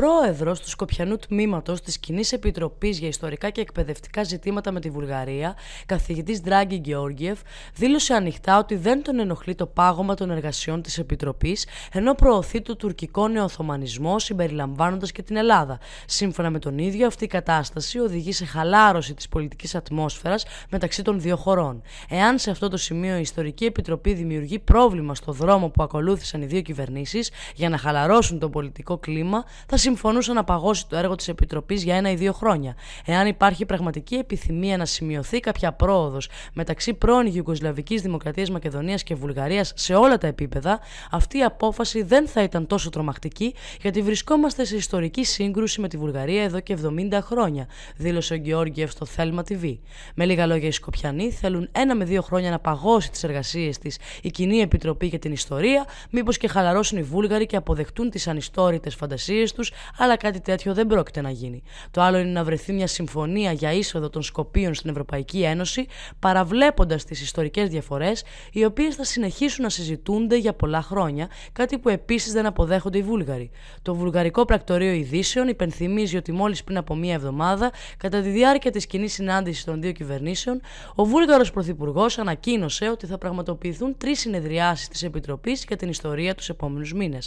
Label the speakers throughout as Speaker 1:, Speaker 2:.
Speaker 1: πρόεδρος του Σκοπιανού Τμήματος της Κοινής Επιτροπής για Ιστορικά και Εκπαιδευτικά Ζητήματα με τη Βουλγαρία, καθηγητής Ντράγκη Γεώργιεφ, δήλωσε ανοιχτά ότι δεν τον ενοχλεί το πάγωμα των εργασιών της Επιτροπής, ενώ προωθεί το τουρκικό νεοθωμανισμό συμπεριλαμβάνοντας και την Ελλάδα. Σύμφωνα με τον ίδιο, αυτή η κατάσταση οδηγεί σε χαλάρωση της πολιτικής ατμόσφαιρας μεταξύ των δύο χωρών. Εάν σε αυτό το σημείο η Ιστορική Επιτροπή δημιουργεί πρόβλημα στο δρόμο που ακολούθησαν οι δύο κυβερνήσεις για να χαλαρώσουν το πολιτικό κλίμα, θα συμφωνούσε να παγώσει το έργο της Επιτροπής για ένα ή δύο χρόνια. Εάν υπάρχει πραγματική επιθυμία να σημειωθεί κάποια πρόοδος μεταξύ πρώην Ιουγκοσλαβικής Δημοκρατίας Μακεδονίας και Βουλγαρίας σε όλα τα επίπεδα, αυτή η απόφαση δεν θα ήταν τόσο τρομακτική γιατί βρισκόμαστε σε ιστορική σύγκρουση με τη Βουλγαρία εδώ και 70 χρόνια, δήλωσε ο Γεώργιεφ στο Θέλμα TV. Με λίγα λόγια, οι Σκοπιανοί θέλουν ένα με δύο χρόνια να παγώσει τις εργασίες της η Κοινή Επιτροπή για την Ιστορία, μήπως και χαλαρώσουν οι Βούλγαροι και αποδεχτούν τις ανιστόρητες φαντασίες τους αλλά κάτι τέτοιο δεν πρόκειται να γίνει. Το άλλο είναι να βρεθεί μια συμφωνία για είσοδο των Σκοπίων στην Ευρωπαϊκή Ένωση, παραβλέποντας τις ιστορικές διαφορές, οι οποίες θα συνεχίσουν να συζητούνται για πολλά χρόνια, κάτι που επίσης δεν αποδέχονται οι Βούλγαροι. Το Βουλγαρικό Πρακτορείο Ειδήσεων υπενθυμίζει ότι μόλις πριν από μία εβδομάδα, κατά τη διάρκεια της κοινής συνάντησης των δύο κυβερνήσεων, ο Βούλγαρος Πρωθυπουργός ανακοίνωσε ότι θα πραγματοποιηθούν τρεις συνεδριάσεις της Επιτροπής για την ιστορία τους επόμενους μήνες.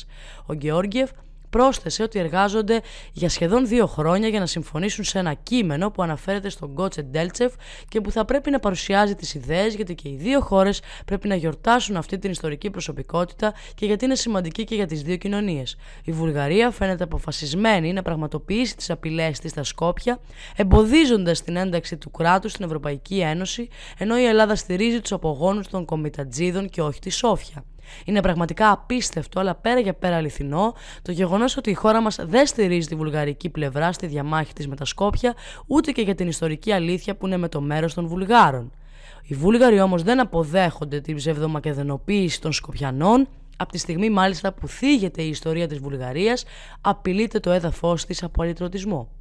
Speaker 1: Ο Γεώργιευ πρόσθεσε ότι εργάζονται για σχεδόν δύο χρόνια για να συμφωνήσουν σε ένα κείμενο που αναφέρεται στον Κότσε Ντέλτσεφ και που θα πρέπει να παρουσιάζει τις ιδέες γιατί και οι δύο χώρες πρέπει να γιορτάσουν αυτή την ιστορική προσωπικότητα και γιατί είναι σημαντική και για τις δύο κοινωνίες. Η Βουλγαρία φαίνεται αποφασισμένη να πραγματοποιήσει τις απειλές της στα Σκόπια, εμποδίζοντας την ένταξη του κράτους στην Ευρωπαϊκή Ένωση, ενώ η Ελλάδα στηρίζει τους απογόνους των κομιτατζίδων και όχι τη Σόφια. Είναι πραγματικά απίστευτο, αλλά πέρα για πέρα αληθινό, το γεγονός ότι η χώρα μας δεν στηρίζει τη βουλγαρική πλευρά στη διαμάχη της με τα Σκόπια, ούτε και για την ιστορική αλήθεια που είναι με το μέρος των Βουλγάρων. Οι Βούλγαροι όμως δεν αποδέχονται την ψευδομακεδενοποίηση των Σκοπιανών, από τη στιγμή μάλιστα που θίγεται η ιστορία της Βουλγαρίας, απειλείται το έδαφος της από αλυτρωτισμό.